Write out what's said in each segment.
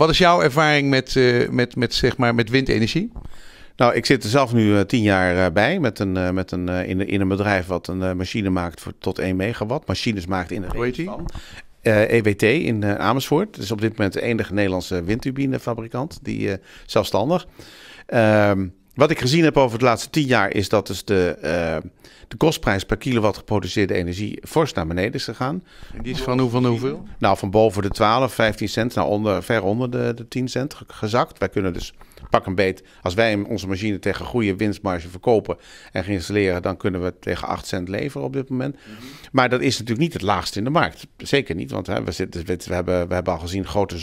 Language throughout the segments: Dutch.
Wat is jouw ervaring met, eh, met, met, zeg maar, met windenergie? Nou, ik zit er zelf nu eh, tien jaar eh, bij met een, met een, in, in een bedrijf wat een machine maakt voor tot 1 megawatt. Machines maakt in de regio uh, EWT in Amersfoort. Dat is op dit moment de enige Nederlandse windturbinefabrikant, die zelfstandig. Ehm, wat ik gezien heb over de laatste tien jaar is dat dus de, eh, de kostprijs per kilowatt geproduceerde energie fors naar beneden is gegaan. En die is van hoeveel naar hoeveel? Nou, van boven de 12, 15 cent naar onder, ver onder de, de 10 cent gezakt. Wij kunnen dus pak een beet, als wij onze machine tegen goede winstmarge verkopen en gaan installeren, dan kunnen we tegen 8 cent leveren op dit moment. Mhm. Maar dat is natuurlijk niet het laagste in de markt. Zeker niet, want hè, we, dus hebben, we hebben al gezien grote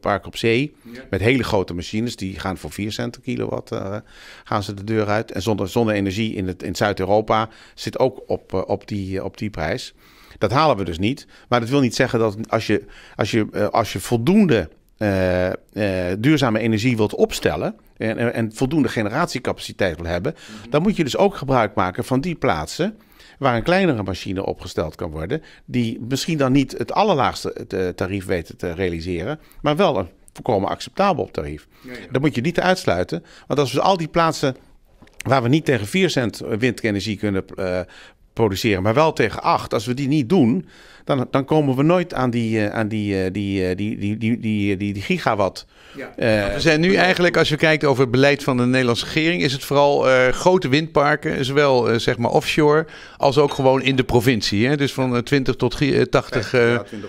parken op zee met hele grote machines, die gaan voor 4 cent per kilowatt. Eh, eh, gaan ze de deur uit. En zonne, zonne-energie in, het, in Zuid-Europa zit ook op, eh, op, die, eh, op die prijs. Dat halen we dus niet. Maar dat wil niet zeggen dat als je, als je, als je voldoende duurzame energie wilt opstellen. En, en, voldoende generatiecapaciteit wil hebben. Mhm. dan moet je dus ook gebruik maken van die plaatsen waar een kleinere machine opgesteld kan worden. Die misschien dan niet het allerlaagste tarief weten te realiseren, maar wel een volkomen acceptabel op tarief. Dat moet je niet uitsluiten. Want als we al die plaatsen waar we niet tegen 4 cent windenergie kunnen eh, produceren, maar wel tegen 8, als we die niet doen, dan, dan komen we nooit aan die, uh, aan eh, die, die, die, die, die, die, die, gigawatt. Ja. Nou, we zijn nu eigenlijk, als je kijkt over het beleid van de Nederlandse regering, is het vooral grote windparken, zowel zeg maar offshore als ook gewoon in de provincie. Hè? Dus van 20 tot 80. 50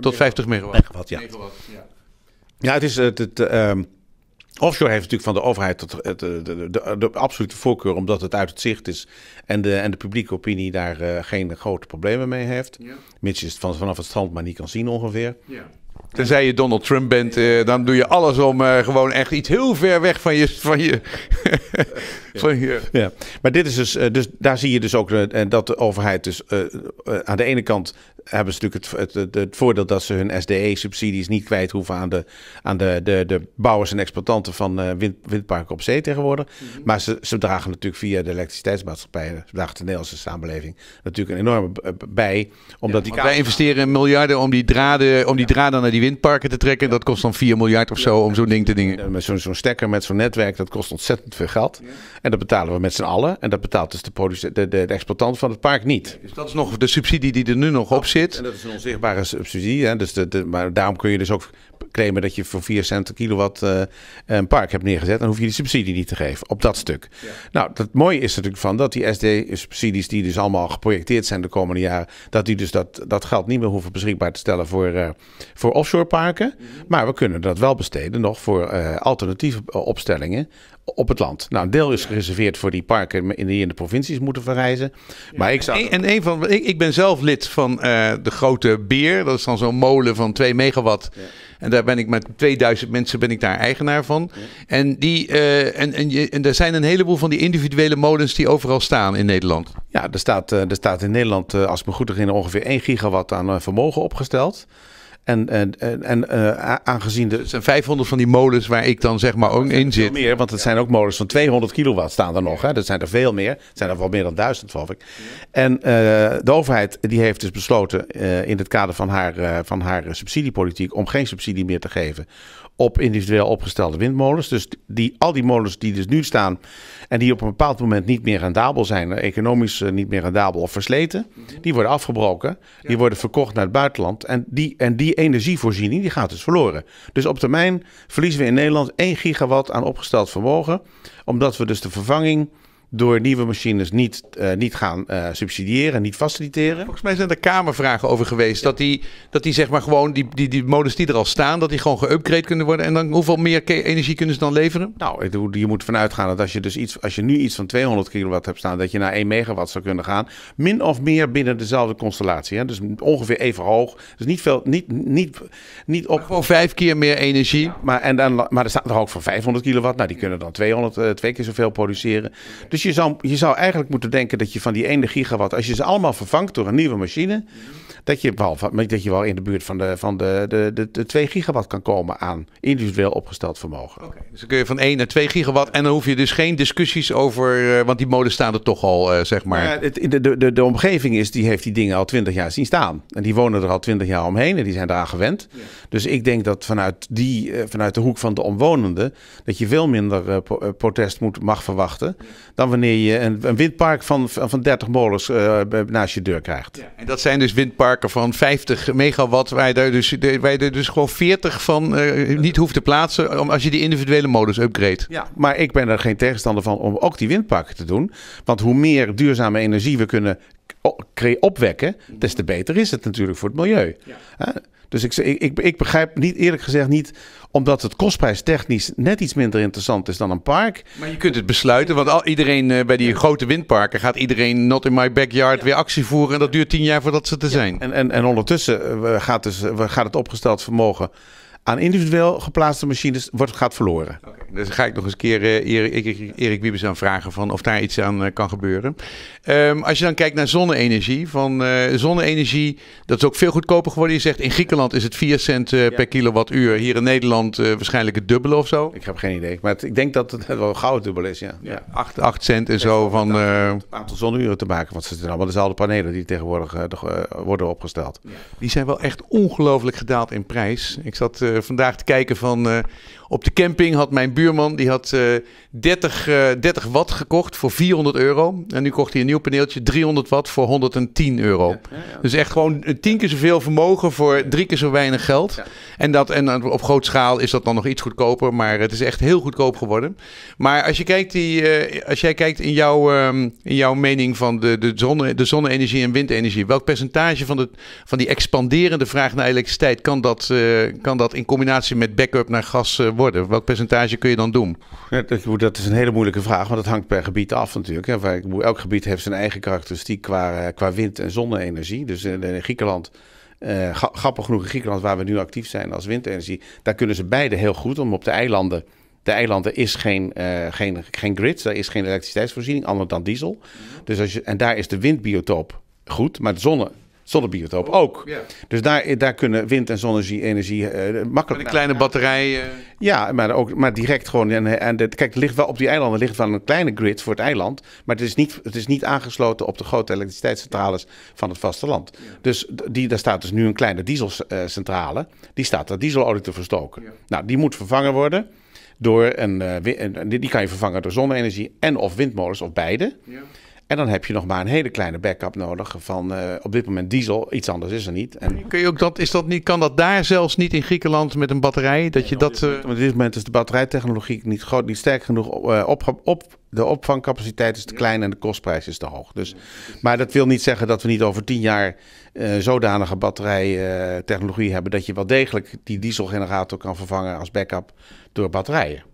Tot 50 megawatt. megawatt ja. ja. Ja, het is het. het ehm, offshore heeft natuurlijk van de overheid de, de, de, absolute voorkeur, omdat het uit het zicht is en de, en de publieke opinie daar eh, geen grote problemen mee heeft. Mits je het van, vanaf het strand maar niet kan zien ongeveer. Ja. Tenzij je Donald Trump bent, eh, dan doe je alles om eh, gewoon echt iets heel ver weg van je. Van je, van je. Ja. maar dit is dus, dus daar zie je dus ook dat de overheid dus aan de ene kant hebben ze natuurlijk het, het, het, voordeel dat ze hun SDE-subsidies niet kwijt hoeven aan de, aan de, de, de bouwers en exploitanten van eh, wind, windparken op zee tegenwoordig. Mhm. Maar ze, ze dragen natuurlijk via de elektriciteitsmaatschappijen, eh, ze de Nederlandse samenleving natuurlijk een enorme eh, bij. Omdat die wij investeren in miljarden om die draden, om die draden naar die windparken te trekken. Dat kost dan 4 miljard of zo om zo'n ding te dingen. Met zo'n stekker, met zo'n netwerk, dat kost ontzettend veel geld. En dat betalen we met z'n allen. En dat betaalt dus de, de, de, exploitant van het park niet. Dus dat is nog de subsidie die er nu nog op zit. En dat is een onzichtbare subsidie. Hè? Dus de, maar daarom kun je dus ook claimen dat je voor 4 cent kilowatt eh, een park hebt neergezet. Dan hoef je die subsidie niet te geven op dat stuk. Nou, het mooie is natuurlijk van dat die SD-subsidies, die dus allemaal geprojecteerd zijn de komende jaren, dat die dus dat, dat geld niet meer hoeven beschikbaar te stellen voor, eh, voor offshore parken. Mhm. Maar we kunnen dat wel besteden nog voor eh, alternatieve opstellingen op het land. Nou, een deel is gereserveerd voor die parken die in de provincies moeten verrijzen. Maar ik zou... En, en een van, ik, ik, ben zelf lid van eh, de grote Beer. Dat is dan zo'n molen van 2 megawatt. Ja. En daar ben ik met 2000 mensen ben ik daar eigenaar van. En, die, eh, en, en, je, en er zijn een heleboel van die individuele molens die overal staan in Nederland. Ja, er staat, eh, er staat in Nederland, als we me goed herinner, ongeveer 1 gigawatt aan vermogen opgesteld. En, en, en uh, aangezien de... zijn 500 van die molens waar ik dan zeg maar ook in zit. Meer, want het zijn ook molens van 200 kilowatt staan er nog. Hè. Dat zijn er veel meer. Het zijn er wel meer dan duizend, geloof ik. En eh, de overheid die heeft dus besloten eh, in het kader van haar, van haar subsidiepolitiek... om geen subsidie meer te geven op individueel opgestelde windmolens. Dus die, al die molens die dus nu staan en die op een bepaald moment niet meer rendabel zijn, eh, economisch eh, niet meer rendabel of versleten. Die worden afgebroken, die worden verkocht naar het buitenland. En die, en die energievoorziening die gaat dus verloren. Dus op termijn verliezen we in Nederland 1 gigawatt aan opgesteld vermogen. Omdat we dus de vervanging door nieuwe machines niet, eh, niet gaan eh, subsidiëren, niet faciliteren. Volgens mij zijn er Kamervragen over geweest. Dat, die, dat die zeg maar gewoon die, die, die modus die er al staan, dat die gewoon geüpgrade kunnen worden. En dan hoeveel meer energie kunnen ze dan leveren? Nou, je moet vanuit gaan dat als je, dus iets, als je nu iets van 200 kilowatt hebt staan, dat je naar 1 megawatt zou kunnen gaan. Min of meer binnen dezelfde constellatie. Hè? Dus ongeveer even hoog. Dus niet veel, niet, niet, niet op... vijf keer meer energie. Maar, en dan, maar er staat er ook van 500 kilowatt. Nou, die kunnen dan 200, eh, twee keer zoveel produceren. Dus dus je zou, je zou eigenlijk moeten denken dat je van die ene gigawatt, als je ze allemaal vervangt door een nieuwe machine, dat je, dat je wel in de buurt van de, van de, de, de, 2 gigawatt kan komen aan individueel opgesteld vermogen. Okay. Dus dan kun je van 1 naar 2 gigawatt en dan hoef je dus geen discussies over, eh, want die molen staan er toch al, eh, zeg maar. Ja, het, de, de, de, de omgeving is, die heeft die dingen al 20 jaar zien staan. En die wonen er al 20 jaar omheen en die zijn eraan gewend. Dus ik denk dat vanuit, die, eh, vanuit de hoek van de omwonenden, dat je veel minder protest moet, mag verwachten dan wanneer je een, windpark van, van, 30 molens naast je deur krijgt. En dat zijn dus windparken van 50 megawatt, waar je dus, waar je dus gewoon 40 van eh, niet hoeft te plaatsen om als je die individuele modus upgrade. Ja, maar ik ben er geen tegenstander van om ook die windparken te doen. Want hoe meer duurzame energie we kunnen opwekken, mhm. des te beter is het natuurlijk voor het milieu. Dus ik, ik, ik, begrijp niet eerlijk gezegd niet, omdat het kostprijstechnisch net iets minder interessant is dan een park. Maar je kunt het besluiten, want al, iedereen eh, bij die grote windparken gaat iedereen not in my backyard weer actie voeren. En dat duurt tien jaar voordat ze er zijn. En, en, en ondertussen eh, gaat, dus, eh, gaat het opgesteld vermogen aan individueel geplaatste machines wordt, gaat verloren. Okay. Dus ga ik nog eens keer eh, Erik, Erik, Erik Wiebes aan vragen van of daar iets aan eh, kan gebeuren. Ehm, als je dan kijkt naar zonne-energie, van uh, zonne-energie, dat is ook veel goedkoper geworden. Je zegt in Griekenland is het 4 cent per kilowattuur, hier in Nederland waarschijnlijk het dubbele of zo. Ik heb geen idee, maar ik denk dat het wel gauw het is, ja. ja. 8, cent en zo van... Het aantal zonneuren te maken, want ze zijn allemaal dezelfde panelen die tegenwoordig worden opgesteld. Die zijn wel echt ongelooflijk gedaald in prijs. Ik zat eh, vandaag te kijken van... Eh, op de camping had mijn buurman, die had 30, eh, 30 watt gekocht voor 400 euro. En nu kocht hij een nieuw paneeltje 300 watt voor 110 euro. Dus echt gewoon tien keer zoveel vermogen voor drie keer zo weinig geld. En, dat, en op groot schaal is dat dan nog iets goedkoper. Maar het is echt heel goedkoop geworden. Maar als, je kijkt die, als jij kijkt in jouw, ehm, in jouw mening van de, de, zonne, de zonne-energie en windenergie... welk percentage van, de, van die expanderende vraag naar elektriciteit kan dat, kan dat in combinatie met backup naar gas eh, worden? Welk percentage kun je dan doen? dat is een hele moeilijke vraag, want dat hangt per gebied af natuurlijk. Elk gebied heeft zijn eigen karakteristiek qua, eh, qua wind- en zonne-energie. Dus eh, in Griekenland... grappig genoeg in Griekenland, waar we nu actief zijn als windenergie, daar kunnen ze beide heel goed om op de eilanden. De eilanden is geen, uh, geen, geen grid, daar is geen elektriciteitsvoorziening, anders dan diesel. Mhm. Dus als je, en daar is de windbiotoop goed, maar de zonne, zonnebiotoop oh, ook. Dus daar, daar kunnen wind- en zonne-energie uh, makkelijk Met een kleine batterij. Eh. Ja, maar, ook, maar direct gewoon. En, en dat kijk, ligt wel, op die eilanden ligt wel een kleine grid voor het eiland. Maar het is niet, het is niet aangesloten op de grote elektriciteitscentrales van het vasteland. Dus die, daar staat dus nu een kleine dieselcentrale. Die staat daar dieselolie te verstoken. Nou, die moet vervangen worden. Door een, eh, die kan je vervangen door zonne-energie en of windmolens of beide. Ja. En dan heb je nog maar een hele kleine backup nodig van eh, op dit moment diesel. Iets anders is er niet. En... Kun je ook dat, is dat niet, kan dat daar zelfs niet in Griekenland met een batterij? Dat je dat, eh, Op dit moment is de batterijtechnologie niet, groot, niet sterk genoeg. Eh, op, op, de opvangcapaciteit is te klein en de kostprijs is te hoog. Dus, maar dat wil niet zeggen dat we niet over tien jaar zodanige batterijtechnologie hebben... dat je wel degelijk die dieselgenerator kan vervangen als backup door batterijen.